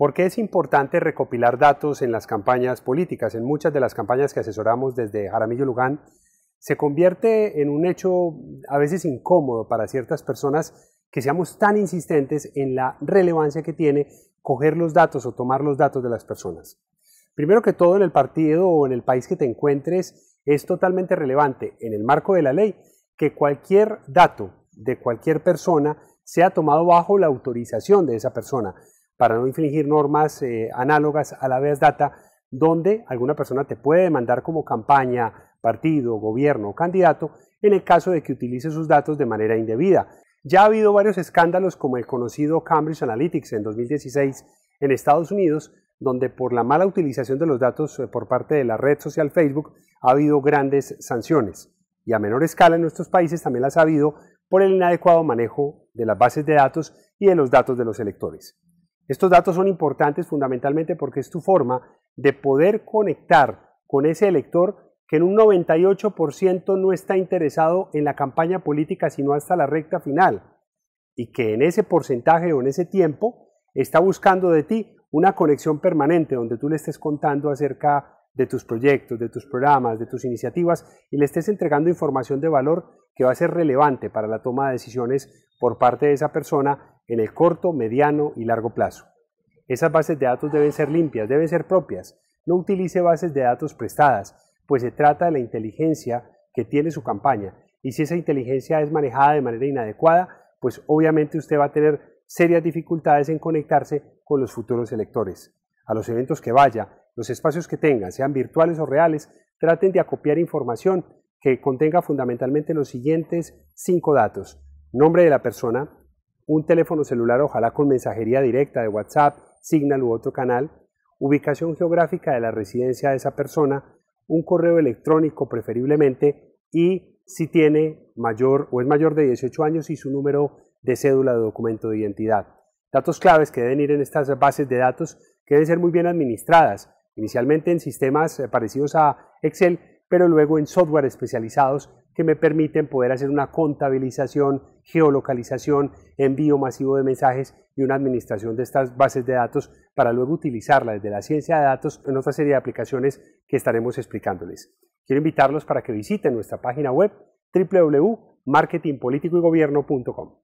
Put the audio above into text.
¿Por qué es importante recopilar datos en las campañas políticas? En muchas de las campañas que asesoramos desde Jaramillo Lugán, se convierte en un hecho a veces incómodo para ciertas personas que seamos tan insistentes en la relevancia que tiene coger los datos o tomar los datos de las personas. Primero que todo, en el partido o en el país que te encuentres, es totalmente relevante en el marco de la ley que cualquier dato de cualquier persona sea tomado bajo la autorización de esa persona para no infringir normas eh, análogas a la vez data, donde alguna persona te puede demandar como campaña, partido, gobierno o candidato en el caso de que utilice sus datos de manera indebida. Ya ha habido varios escándalos como el conocido Cambridge Analytics en 2016 en Estados Unidos, donde por la mala utilización de los datos eh, por parte de la red social Facebook ha habido grandes sanciones. Y a menor escala en nuestros países también las ha habido por el inadecuado manejo de las bases de datos y de los datos de los electores. Estos datos son importantes fundamentalmente porque es tu forma de poder conectar con ese elector que en un 98% no está interesado en la campaña política sino hasta la recta final y que en ese porcentaje o en ese tiempo está buscando de ti una conexión permanente donde tú le estés contando acerca de tus proyectos, de tus programas, de tus iniciativas y le estés entregando información de valor que va a ser relevante para la toma de decisiones por parte de esa persona en el corto, mediano y largo plazo. Esas bases de datos deben ser limpias, deben ser propias. No utilice bases de datos prestadas, pues se trata de la inteligencia que tiene su campaña. Y si esa inteligencia es manejada de manera inadecuada, pues obviamente usted va a tener serias dificultades en conectarse con los futuros electores. A los eventos que vaya, los espacios que tenga, sean virtuales o reales, traten de acopiar información que contenga fundamentalmente los siguientes cinco datos. Nombre de la persona, un teléfono celular, ojalá con mensajería directa de WhatsApp, Signal u otro canal, ubicación geográfica de la residencia de esa persona, un correo electrónico preferiblemente y si tiene mayor o es mayor de 18 años y su número de cédula de documento de identidad. Datos claves que deben ir en estas bases de datos que deben ser muy bien administradas, inicialmente en sistemas eh, parecidos a Excel, pero luego en software especializados que me permiten poder hacer una contabilización, geolocalización, envío masivo de mensajes y una administración de estas bases de datos para luego utilizarla desde la ciencia de datos en otra serie de aplicaciones que estaremos explicándoles. Quiero invitarlos para que visiten nuestra página web www.marketingpoliticoygobierno.com.